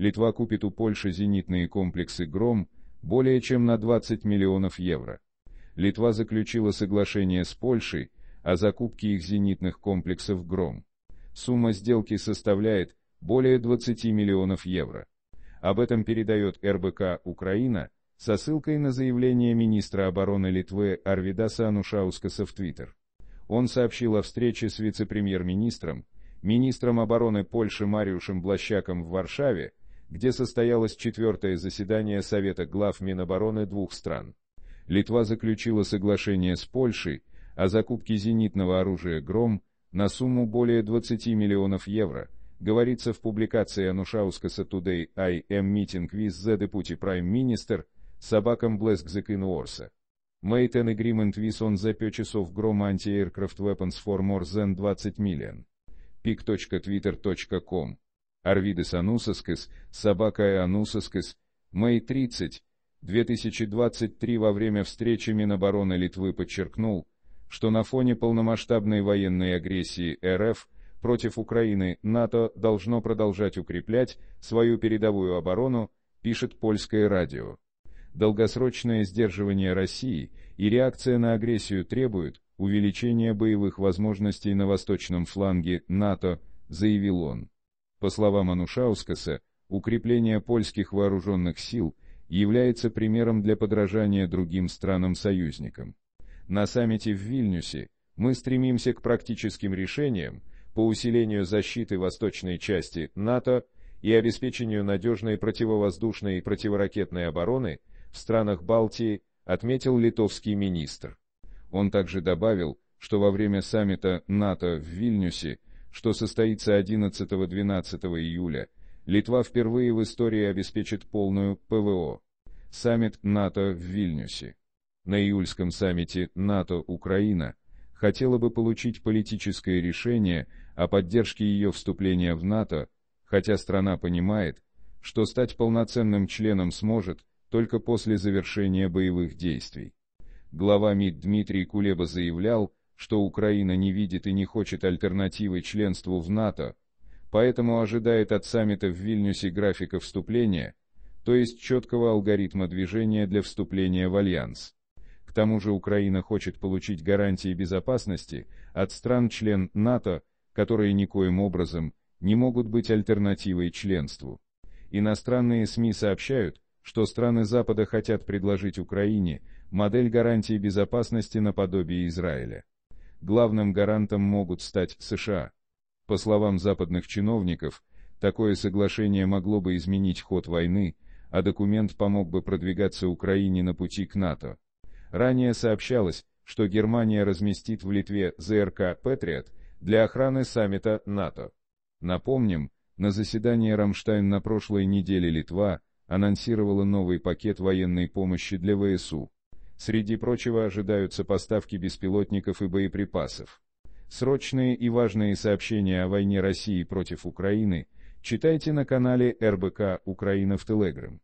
Литва купит у Польши зенитные комплексы «Гром» более чем на 20 миллионов евро. Литва заключила соглашение с Польшей о закупке их зенитных комплексов «Гром». Сумма сделки составляет более 20 миллионов евро. Об этом передает РБК «Украина» со ссылкой на заявление министра обороны Литвы Арвидаса Анушаускаса в Твиттер. Он сообщил о встрече с вице-премьер-министром, министром обороны Польши Мариушем Блащаком в Варшаве, где состоялось четвертое заседание Совета глав Минобороны двух стран. Литва заключила соглашение с Польшей о закупке зенитного оружия «Гром» на сумму более 20 миллионов евро, говорится в публикации Анушаускаса Today I am meeting with the deputy prime minister собакам Блеск Зекинуорса. Made an agreement with on the purchase of Grom anti-aircraft weapons for more than 20 million. pic.twitter.com Арвидес Анусаскес, Собака Анусаскес, Мэй 30, 2023 во время встречи Минобороны Литвы подчеркнул, что на фоне полномасштабной военной агрессии РФ против Украины НАТО должно продолжать укреплять свою передовую оборону, пишет польское радио. Долгосрочное сдерживание России и реакция на агрессию требуют увеличения боевых возможностей на восточном фланге НАТО, заявил он. По словам Анушаускаса, укрепление польских вооруженных сил является примером для подражания другим странам-союзникам. На саммите в Вильнюсе мы стремимся к практическим решениям по усилению защиты восточной части НАТО и обеспечению надежной противовоздушной и противоракетной обороны в странах Балтии, отметил литовский министр. Он также добавил, что во время саммита НАТО в Вильнюсе что состоится 11-12 июля, Литва впервые в истории обеспечит полную ПВО. Саммит НАТО в Вильнюсе. На июльском саммите НАТО-Украина хотела бы получить политическое решение о поддержке ее вступления в НАТО, хотя страна понимает, что стать полноценным членом сможет только после завершения боевых действий. Глава МИД Дмитрий Кулеба заявлял, что Украина не видит и не хочет альтернативы членству в НАТО, поэтому ожидает от саммита в Вильнюсе графика вступления, то есть четкого алгоритма движения для вступления в Альянс. К тому же Украина хочет получить гарантии безопасности от стран-член НАТО, которые никоим образом не могут быть альтернативой членству. Иностранные СМИ сообщают, что страны Запада хотят предложить Украине модель гарантии безопасности наподобие Израиля главным гарантом могут стать США. По словам западных чиновников, такое соглашение могло бы изменить ход войны, а документ помог бы продвигаться Украине на пути к НАТО. Ранее сообщалось, что Германия разместит в Литве ЗРК «Патриот» для охраны саммита НАТО. Напомним, на заседании Рамштайн на прошлой неделе Литва анонсировала новый пакет военной помощи для ВСУ. Среди прочего ожидаются поставки беспилотников и боеприпасов. Срочные и важные сообщения о войне России против Украины читайте на канале РБК «Украина» в Телеграм.